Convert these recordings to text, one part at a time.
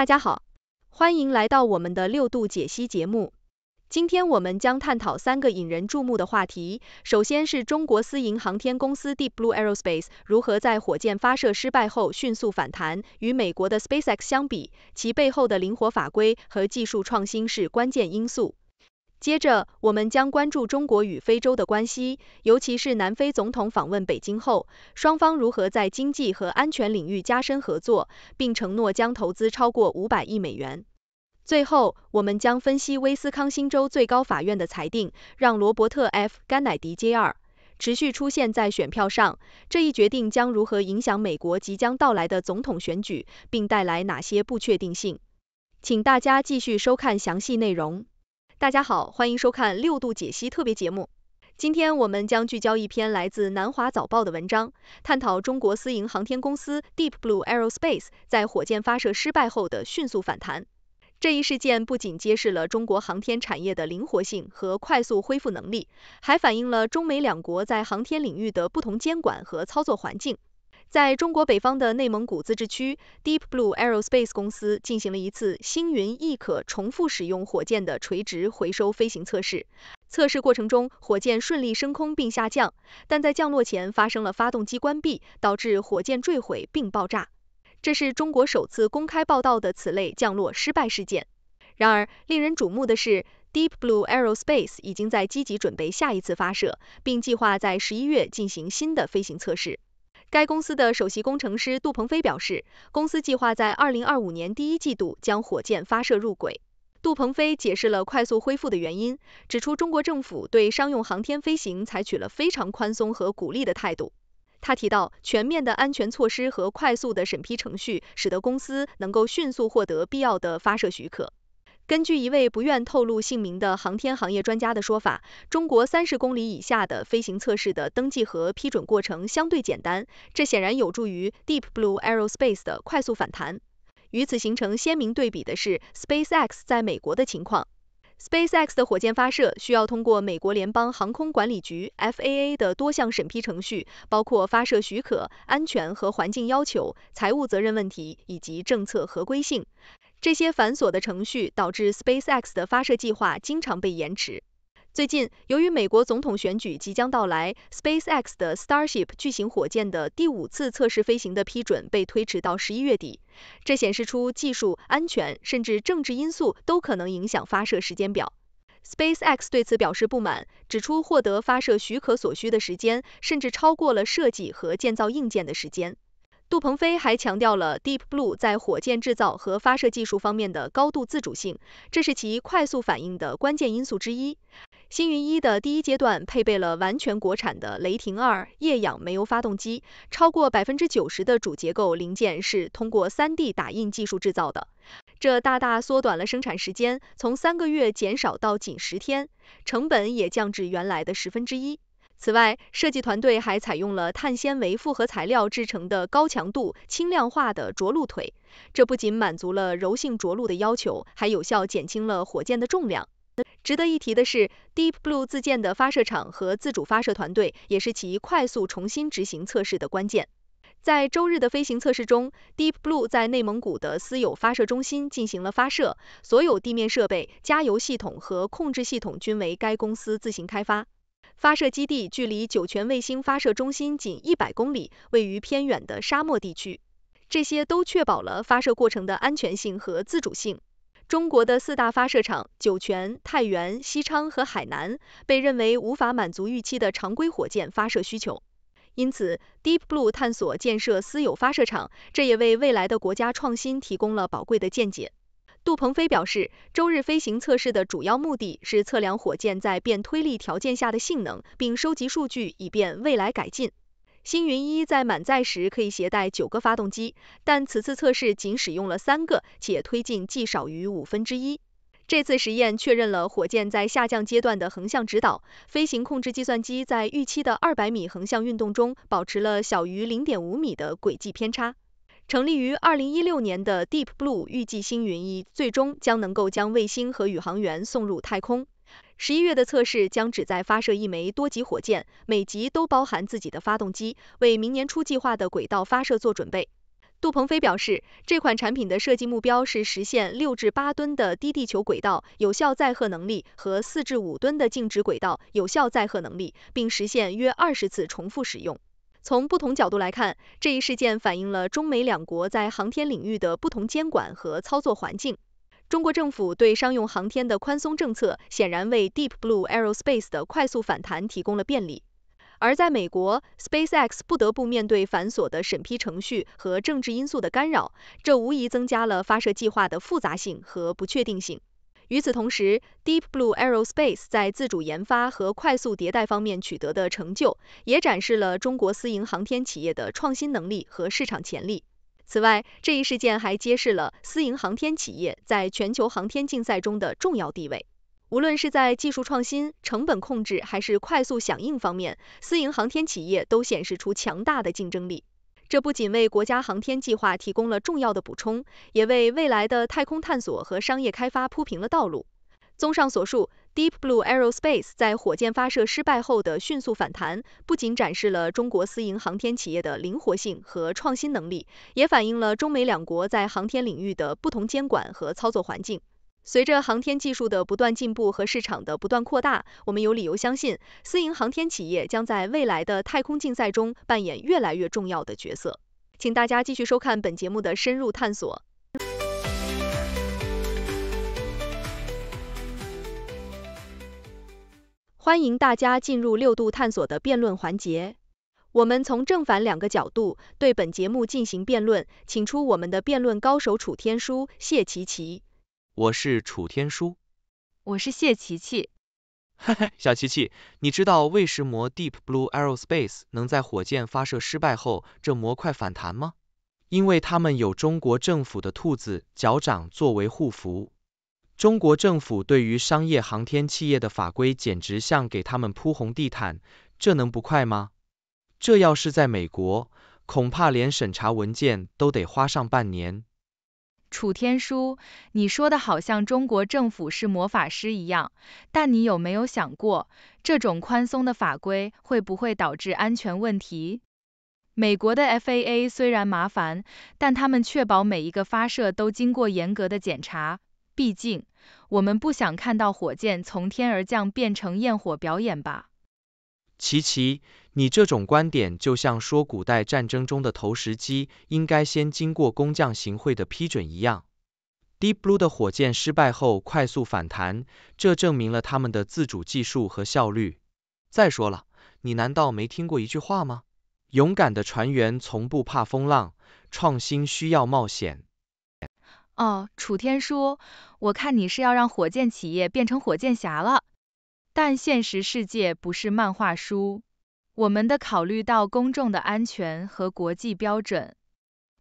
大家好，欢迎来到我们的六度解析节目。今天我们将探讨三个引人注目的话题。首先是中国私营航天公司 Deep Blue Aerospace 如何在火箭发射失败后迅速反弹。与美国的 SpaceX 相比，其背后的灵活法规和技术创新是关键因素。接着，我们将关注中国与非洲的关系，尤其是南非总统访问北京后，双方如何在经济和安全领域加深合作，并承诺将投资超过五百亿美元。最后，我们将分析威斯康星州最高法院的裁定，让罗伯特 ·F· 甘乃迪 Jr. 持续出现在选票上，这一决定将如何影响美国即将到来的总统选举，并带来哪些不确定性？请大家继续收看详细内容。大家好，欢迎收看六度解析特别节目。今天我们将聚焦一篇来自《南华早报》的文章，探讨中国私营航天公司 Deep Blue Aerospace 在火箭发射失败后的迅速反弹。这一事件不仅揭示了中国航天产业的灵活性和快速恢复能力，还反映了中美两国在航天领域的不同监管和操作环境。在中国北方的内蒙古自治区，Deep Blue Aerospace 公司进行了一次星云亦可重复使用火箭的垂直回收飞行测试。测试过程中，火箭顺利升空并下降，但在降落前发生了发动机关闭，导致火箭坠毁并爆炸。这是中国首次公开报道的此类降落失败事件。然而，令人瞩目的是，Deep Blue Aerospace 已经在积极准备下一次发射，并计划在十一月进行新的飞行测试。该公司的首席工程师杜鹏飞表示，公司计划在2025年第一季度将火箭发射入轨。杜鹏飞解释了快速恢复的原因，指出中国政府对商用航天飞行采取了非常宽松和鼓励的态度。他提到，全面的安全措施和快速的审批程序，使得公司能够迅速获得必要的发射许可。根据一位不愿透露姓名的航天行业专家的说法，中国三十公里以下的飞行测试的登记和批准过程相对简单，这显然有助于 Deep Blue Aerospace 的快速反弹。与此形成鲜明对比的是 SpaceX 在美国的情况。SpaceX 的火箭发射需要通过美国联邦航空管理局 FAA 的多项审批程序，包括发射许可、安全和环境要求、财务责任问题以及政策合规性。这些繁琐的程序导致 SpaceX 的发射计划经常被延迟。最近，由于美国总统选举即将到来，SpaceX 的 Starship 巨型火箭的第五次测试飞行的批准被推迟到十一月底。这显示出技术、安全甚至政治因素都可能影响发射时间表。SpaceX 对此表示不满，指出获得发射许可所需的时间甚至超过了设计和建造硬件的时间。杜鹏飞还强调了 Deep Blue 在火箭制造和发射技术方面的高度自主性，这是其快速反应的关键因素之一。星云一的第一阶段配备了完全国产的雷霆二液氧煤油发动机，超过百分之九十的主结构零件是通过三 D 打印技术制造的，这大大缩短了生产时间，从三个月减少到仅十天，成本也降至原来的十分之一。此外，设计团队还采用了碳纤维复合材料制成的高强度、轻量化的着陆腿，这不仅满足了柔性着陆的要求，还有效减轻了火箭的重量。值得一提的是，Deep Blue 自建的发射场和自主发射团队也是其快速重新执行测试的关键。在周日的飞行测试中，Deep Blue 在内蒙古的私有发射中心进行了发射，所有地面设备、加油系统和控制系统均为该公司自行开发。发射基地距离酒泉卫星发射中心仅一百公里，位于偏远的沙漠地区。这些都确保了发射过程的安全性和自主性。中国的四大发射场——酒泉、太原、西昌和海南，被认为无法满足预期的常规火箭发射需求。因此，Deep Blue 探索建设私有发射场，这也为未来的国家创新提供了宝贵的见解。杜鹏飞表示，周日飞行测试的主要目的是测量火箭在变推力条件下的性能，并收集数据以便未来改进。星云一在满载时可以携带九个发动机，但此次测试仅使用了三个，且推进剂少于五分之一。这次实验确认了火箭在下降阶段的横向指导飞行控制计算机在预期的二百米横向运动中保持了小于零点五米的轨迹偏差。成立于2016年的 Deep Blue 预计星云一最终将能够将卫星和宇航员送入太空。十一月的测试将旨在发射一枚多级火箭，每级都包含自己的发动机，为明年初计划的轨道发射做准备。杜鹏飞表示，这款产品的设计目标是实现六至八吨的低地球轨道有效载荷能力和四至五吨的静止轨道有效载荷能力，并实现约二十次重复使用。从不同角度来看，这一事件反映了中美两国在航天领域的不同监管和操作环境。中国政府对商用航天的宽松政策，显然为 Deep Blue Aerospace 的快速反弹提供了便利；而在美国，SpaceX 不得不面对繁琐的审批程序和政治因素的干扰，这无疑增加了发射计划的复杂性和不确定性。与此同时，Deep Blue Aerospace 在自主研发和快速迭代方面取得的成就，也展示了中国私营航天企业的创新能力和市场潜力。此外，这一事件还揭示了私营航天企业在全球航天竞赛中的重要地位。无论是在技术创新、成本控制，还是快速响应方面，私营航天企业都显示出强大的竞争力。这不仅为国家航天计划提供了重要的补充，也为未来的太空探索和商业开发铺平了道路。综上所述，Deep Blue Aerospace 在火箭发射失败后的迅速反弹，不仅展示了中国私营航天企业的灵活性和创新能力，也反映了中美两国在航天领域的不同监管和操作环境。随着航天技术的不断进步和市场的不断扩大，我们有理由相信，私营航天企业将在未来的太空竞赛中扮演越来越重要的角色。请大家继续收看本节目的深入探索。欢迎大家进入六度探索的辩论环节，我们从正反两个角度对本节目进行辩论，请出我们的辩论高手楚天舒、谢琪琪。我是楚天舒，我是谢琪琪。嘿嘿，小琪琪，你知道为什么 Deep Blue Aerospace 能在火箭发射失败后，这模块反弹吗？因为他们有中国政府的兔子脚掌作为护符。中国政府对于商业航天企业的法规简直像给他们铺红地毯，这能不快吗？这要是在美国，恐怕连审查文件都得花上半年。楚天舒，你说的好像中国政府是魔法师一样，但你有没有想过，这种宽松的法规会不会导致安全问题？美国的 FAA 虽然麻烦，但他们确保每一个发射都经过严格的检查。毕竟，我们不想看到火箭从天而降变成焰火表演吧。琪琪，你这种观点就像说古代战争中的投石机应该先经过工匠行贿的批准一样。Deep Blue 的火箭失败后快速反弹，这证明了他们的自主技术和效率。再说了，你难道没听过一句话吗？勇敢的船员从不怕风浪，创新需要冒险。哦，楚天舒，我看你是要让火箭企业变成火箭侠了。但现实世界不是漫画书，我们的考虑到公众的安全和国际标准。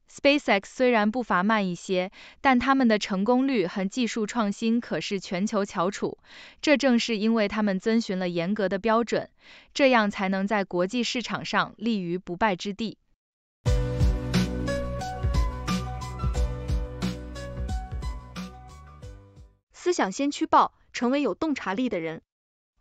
SpaceX 虽然步伐慢一些，但他们的成功率和技术创新可是全球翘楚。这正是因为他们遵循了严格的标准，这样才能在国际市场上立于不败之地。思想先驱报，成为有洞察力的人。